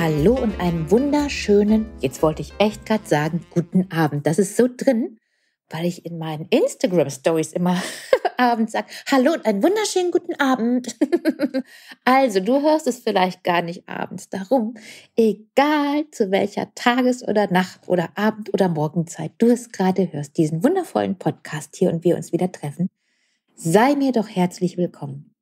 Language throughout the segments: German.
Hallo und einen wunderschönen, jetzt wollte ich echt gerade sagen, guten Abend. Das ist so drin, weil ich in meinen Instagram Stories immer abends sage, hallo und einen wunderschönen guten Abend. also, du hörst es vielleicht gar nicht abends. Darum, egal zu welcher Tages- oder Nacht- oder Abend- oder Morgenzeit du es gerade hörst, diesen wundervollen Podcast hier und wir uns wieder treffen, sei mir doch herzlich willkommen.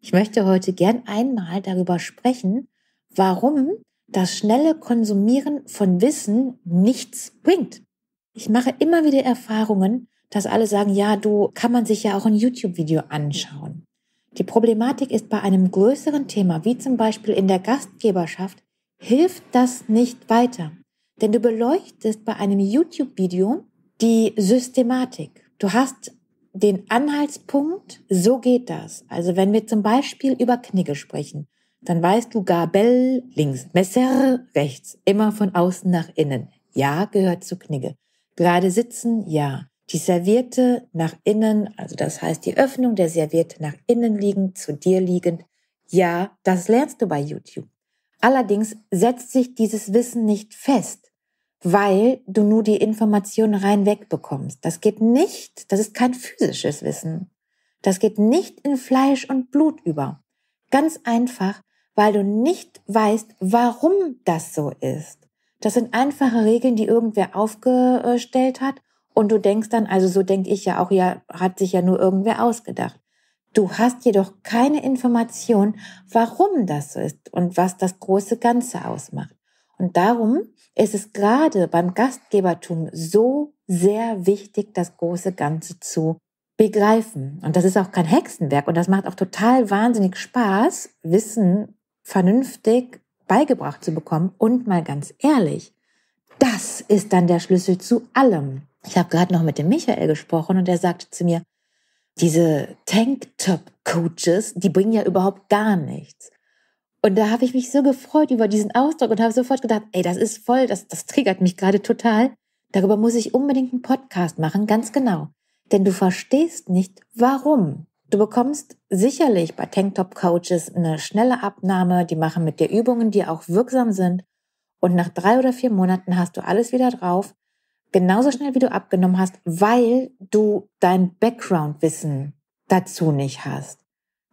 Ich möchte heute gern einmal darüber sprechen, warum das schnelle Konsumieren von Wissen nichts bringt. Ich mache immer wieder Erfahrungen, dass alle sagen, ja, du kann man sich ja auch ein YouTube-Video anschauen. Die Problematik ist bei einem größeren Thema, wie zum Beispiel in der Gastgeberschaft, hilft das nicht weiter. Denn du beleuchtest bei einem YouTube-Video die Systematik. Du hast den Anhaltspunkt, so geht das. Also wenn wir zum Beispiel über Knigge sprechen, dann weißt du, Gabel links, Messer rechts, immer von außen nach innen. Ja gehört zu Knigge. Gerade sitzen, ja. Die Serviette nach innen, also das heißt die Öffnung der Serviette nach innen liegend, zu dir liegend. Ja, das lernst du bei YouTube. Allerdings setzt sich dieses Wissen nicht fest, weil du nur die Informationen rein wegbekommst. Das geht nicht, das ist kein physisches Wissen. Das geht nicht in Fleisch und Blut über. Ganz einfach, weil du nicht weißt, warum das so ist. Das sind einfache Regeln, die irgendwer aufgestellt hat und du denkst dann, also so denke ich ja auch, ja, hat sich ja nur irgendwer ausgedacht. Du hast jedoch keine Information, warum das so ist und was das große Ganze ausmacht. Und darum ist es gerade beim Gastgebertum so sehr wichtig, das große Ganze zu begreifen. Und das ist auch kein Hexenwerk und das macht auch total wahnsinnig Spaß, Wissen vernünftig beigebracht zu bekommen. Und mal ganz ehrlich, das ist dann der Schlüssel zu allem. Ich habe gerade noch mit dem Michael gesprochen und er sagte zu mir, diese Tanktop-Coaches, die bringen ja überhaupt gar nichts. Und da habe ich mich so gefreut über diesen Ausdruck und habe sofort gedacht, ey, das ist voll, das, das triggert mich gerade total. Darüber muss ich unbedingt einen Podcast machen, ganz genau. Denn du verstehst nicht, warum. Du bekommst sicherlich bei Tanktop Coaches eine schnelle Abnahme, die machen mit dir Übungen, die auch wirksam sind. Und nach drei oder vier Monaten hast du alles wieder drauf, genauso schnell wie du abgenommen hast, weil du dein Background-Wissen dazu nicht hast.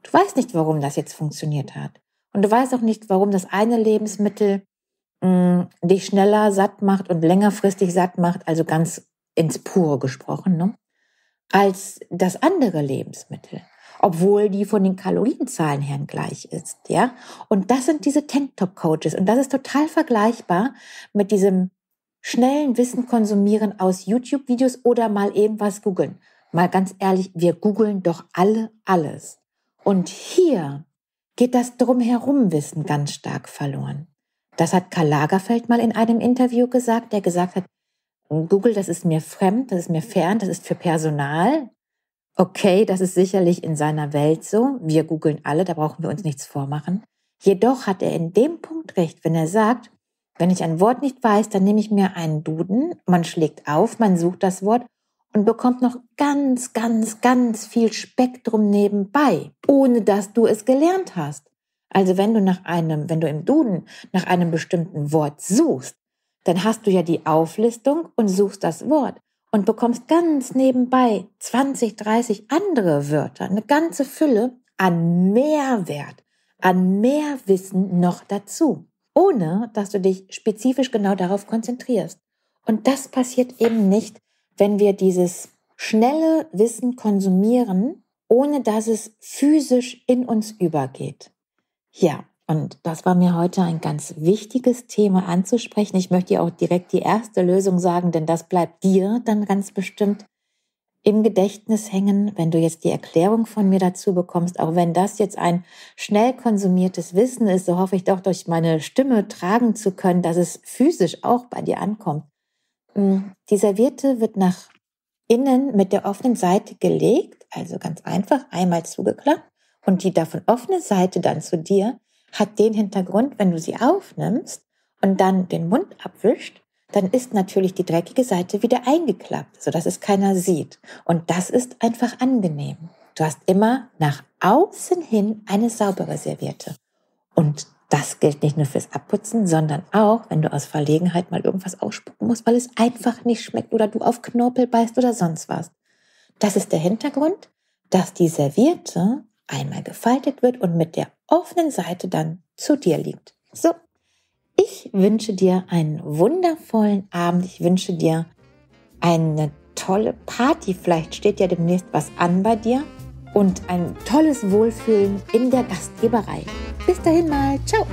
Du weißt nicht, warum das jetzt funktioniert hat. Und du weißt auch nicht, warum das eine Lebensmittel mh, mm, dich schneller satt macht und längerfristig satt macht, also ganz ins Pure gesprochen. Ne? als das andere Lebensmittel, obwohl die von den Kalorienzahlen her gleich ist, ja. Und das sind diese Tanktop-Coaches und das ist total vergleichbar mit diesem schnellen Wissen konsumieren aus YouTube-Videos oder mal eben was googeln. Mal ganz ehrlich, wir googeln doch alle alles. Und hier geht das drumherum Wissen ganz stark verloren. Das hat Karl Lagerfeld mal in einem Interview gesagt, der gesagt hat, Google, das ist mir fremd, das ist mir fern, das ist für Personal. Okay, das ist sicherlich in seiner Welt so. Wir googeln alle, da brauchen wir uns nichts vormachen. Jedoch hat er in dem Punkt recht, wenn er sagt, wenn ich ein Wort nicht weiß, dann nehme ich mir einen Duden, man schlägt auf, man sucht das Wort und bekommt noch ganz, ganz, ganz viel Spektrum nebenbei, ohne dass du es gelernt hast. Also wenn du nach einem, wenn du im Duden nach einem bestimmten Wort suchst, dann hast du ja die Auflistung und suchst das Wort und bekommst ganz nebenbei 20, 30 andere Wörter, eine ganze Fülle an Mehrwert, an mehr Wissen noch dazu, ohne dass du dich spezifisch genau darauf konzentrierst. Und das passiert eben nicht, wenn wir dieses schnelle Wissen konsumieren, ohne dass es physisch in uns übergeht. Ja, und das war mir heute ein ganz wichtiges Thema anzusprechen. Ich möchte dir auch direkt die erste Lösung sagen, denn das bleibt dir dann ganz bestimmt im Gedächtnis hängen, wenn du jetzt die Erklärung von mir dazu bekommst. Auch wenn das jetzt ein schnell konsumiertes Wissen ist, so hoffe ich doch durch meine Stimme tragen zu können, dass es physisch auch bei dir ankommt. Hm, die Serviette wird nach innen mit der offenen Seite gelegt, also ganz einfach einmal zugeklappt und die davon offene Seite dann zu dir hat den Hintergrund, wenn du sie aufnimmst und dann den Mund abwischt, dann ist natürlich die dreckige Seite wieder eingeklappt, sodass es keiner sieht. Und das ist einfach angenehm. Du hast immer nach außen hin eine saubere Serviette. Und das gilt nicht nur fürs Abputzen, sondern auch, wenn du aus Verlegenheit mal irgendwas ausspucken musst, weil es einfach nicht schmeckt oder du auf Knorpel beißt oder sonst was. Das ist der Hintergrund, dass die Serviette einmal gefaltet wird und mit der offenen Seite dann zu dir liegt. So, ich wünsche dir einen wundervollen Abend. Ich wünsche dir eine tolle Party. Vielleicht steht ja demnächst was an bei dir. Und ein tolles Wohlfühlen in der Gastgeberei. Bis dahin mal. Ciao.